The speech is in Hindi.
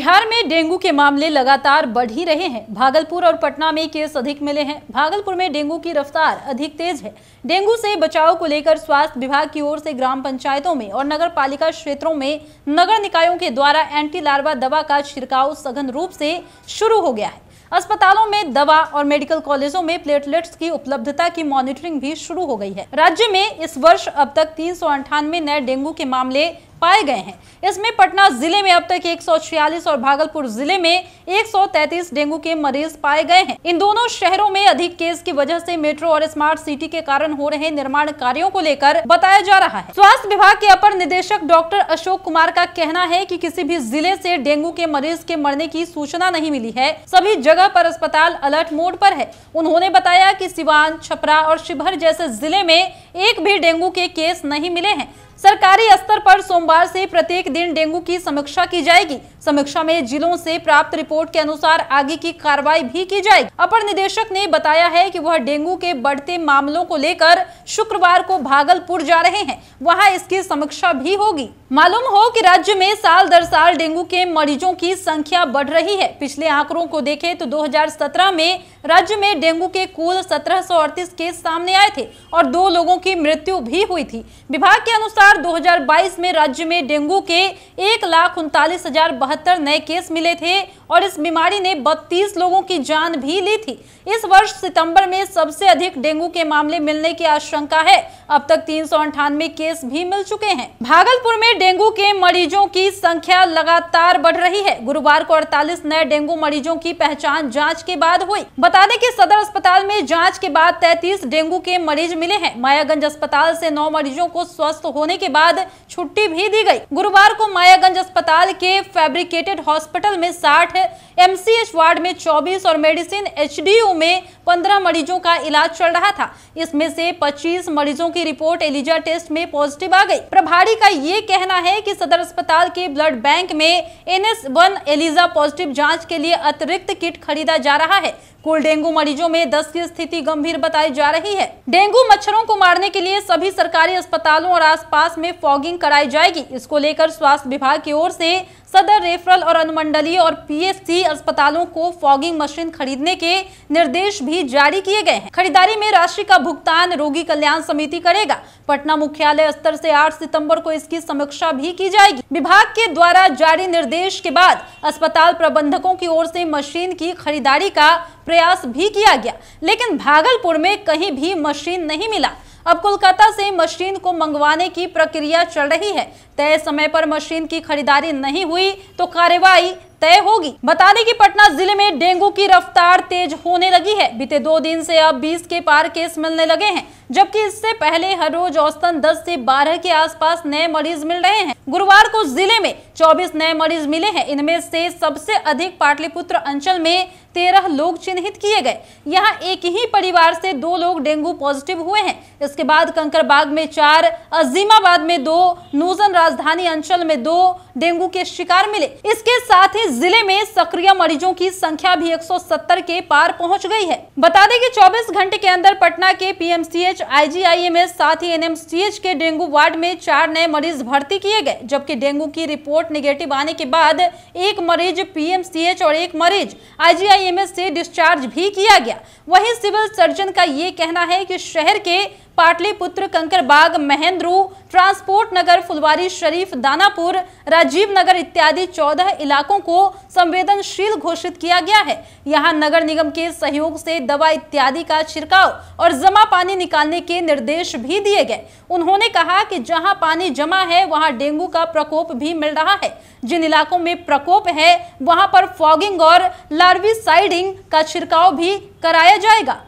बिहार में डेंगू के मामले लगातार बढ़ ही रहे हैं भागलपुर और पटना में केस अधिक मिले हैं भागलपुर में डेंगू की रफ्तार अधिक तेज है डेंगू से बचाव को लेकर स्वास्थ्य विभाग की ओर से ग्राम पंचायतों में और नगर पालिका क्षेत्रों में नगर निकायों के द्वारा एंटी लार्वा दवा का छिड़काव सघन रूप से शुरू हो गया है अस्पतालों में दवा और मेडिकल कॉलेजों में प्लेटलेट्स की उपलब्धता की मॉनिटरिंग भी शुरू हो गई है राज्य में इस वर्ष अब तक तीन नए डेंगू के मामले पाए गए हैं इसमें पटना जिले में अब तक 146 और भागलपुर जिले में 133 डेंगू के मरीज पाए गए हैं इन दोनों शहरों में अधिक केस की वजह से मेट्रो और स्मार्ट सिटी के कारण हो रहे निर्माण कार्यों को लेकर बताया जा रहा है स्वास्थ्य विभाग के अपर निदेशक डॉक्टर अशोक कुमार का कहना है कि किसी भी जिले ऐसी डेंगू के मरीज के मरने की सूचना नहीं मिली है सभी जगह आरोप अस्पताल अलर्ट मोड पर है उन्होंने बताया की सिवान छपरा और शिवहर जैसे जिले में एक भी डेंगू के केस नहीं मिले हैं सरकारी स्तर पर सोमवार से प्रत्येक दिन डेंगू की समीक्षा की जाएगी समीक्षा में जिलों से प्राप्त रिपोर्ट के अनुसार आगे की कार्रवाई भी की जाएगी अपर निदेशक ने बताया है कि वह डेंगू के बढ़ते मामलों को लेकर शुक्रवार को भागलपुर जा रहे हैं वहां इसकी समीक्षा भी होगी मालूम हो कि राज्य में साल दर साल डेंगू के मरीजों की संख्या बढ़ रही है पिछले आंकड़ों को देखे तो दो में राज्य में डेंगू के कुल सत्रह केस सामने आए थे और दो लोगों की मृत्यु भी हुई थी विभाग के अनुसार 2022 में राज्य में डेंगू के एक लाख उनतालीस हजार बहत्तर नए केस मिले थे और इस बीमारी ने 32 लोगों की जान भी ली थी इस वर्ष सितंबर में सबसे अधिक डेंगू के मामले मिलने की आशंका है अब तक तीन सौ अंठानवे केस भी मिल चुके हैं भागलपुर में डेंगू के मरीजों की संख्या लगातार बढ़ रही है गुरुवार को अड़तालीस नए डेंगू मरीजों की पहचान जाँच के बाद हुई बता दें की सदर अस्पताल में जाँच के बाद तैतीस डेंगू के मरीज मिले हैं मायागंज अस्पताल से नौ मरीजों को स्वस्थ होने के बाद छुट्टी भी दी गई गुरुवार को मायागंज अस्पताल के फैब्रिकेटेड हॉस्पिटल में साठ एमसीएच वार्ड में 24 और मेडिसिन एचडीयू में पंद्रह मरीजों का इलाज चल रहा था इसमें से पच्चीस मरीजों की रिपोर्ट एलिजा टेस्ट में पॉजिटिव आ गई प्रभारी का ये कहना है कि सदर अस्पताल के ब्लड बैंक में N S one ELISA positive जांच के लिए अतिरिक्त किट खरीदा जा रहा है कुल डेंगू मरीजों में 10 की स्थिति गंभीर बताई जा रही है डेंगू मच्छरों को मारने के लिए सभी सरकारी अस्पतालों और आसपास में फॉगिंग कराई जाएगी इसको लेकर स्वास्थ्य विभाग की ओर से सदर रेफरल और अनुमंडलीय और पीएचसी अस्पतालों को फॉगिंग मशीन खरीदने के निर्देश भी जारी किए गए हैं खरीदारी में राशि का भुगतान रोगी कल्याण समिति करेगा पटना मुख्यालय स्तर से 8 सितंबर को इसकी समीक्षा भी की जाएगी विभाग के द्वारा जारी निर्देश के बाद अस्पताल प्रबंधकों की ओर से मशीन की खरीदारी का प्रयास भी किया गया लेकिन भागलपुर में कहीं भी मशीन नहीं मिला अब कोलकाता से मशीन को मंगवाने की प्रक्रिया चल रही है तय समय पर मशीन की खरीदारी नहीं हुई तो कार्रवाई तय होगी बता दें कि पटना जिले में डेंगू की रफ्तार तेज होने लगी है बीते दो दिन से अब 20 के पार केस मिलने लगे हैं जबकि इससे पहले हर रोज औसतन 10 से 12 के आसपास नए मरीज मिल रहे हैं गुरुवार को जिले में 24 नए मरीज मिले हैं इनमें से सबसे अधिक पाटलिपुत्र अंचल में तेरह लोग चिन्हित किए गए यहाँ एक ही परिवार से दो लोग डेंगू पॉजिटिव हुए हैं इसके बाद कंकरबाग में चार अजीमाबाद में दो नूजन राजधानी अंचल में दो डेंगू के शिकार मिले इसके साथ ही जिले में सक्रिय मरीजों की संख्या भी 170 के पार पहुंच गई है बता दें कि 24 घंटे के अंदर पटना के पीएमसीएच आईजीआईएमएस साथ ही एनएमसीएच के डेंगू वार्ड में चार नए मरीज भर्ती किए गए जबकि डेंगू की रिपोर्ट निगेटिव आने के बाद एक मरीज पीएमसीएच और एक मरीज आई एमएस से डिस्चार्ज भी किया गया वहीं सिविल सर्जन का ये कहना है कि शहर के पाटलिपुत्र कंकरबाग महेंद्रू ट्रांसपोर्ट नगर फुलवारी शरीफ दानापुर राजीव नगर इत्यादि चौदह इलाकों को संवेदनशील घोषित किया गया है यहाँ नगर निगम के सहयोग से दवा इत्यादि का छिड़काव और जमा पानी निकालने के निर्देश भी दिए गए उन्होंने कहा कि जहाँ पानी जमा है वहाँ डेंगू का प्रकोप भी मिल रहा है जिन इलाकों में प्रकोप है वहाँ पर फॉगिंग और लार्वी का छिड़काव भी कराया जाएगा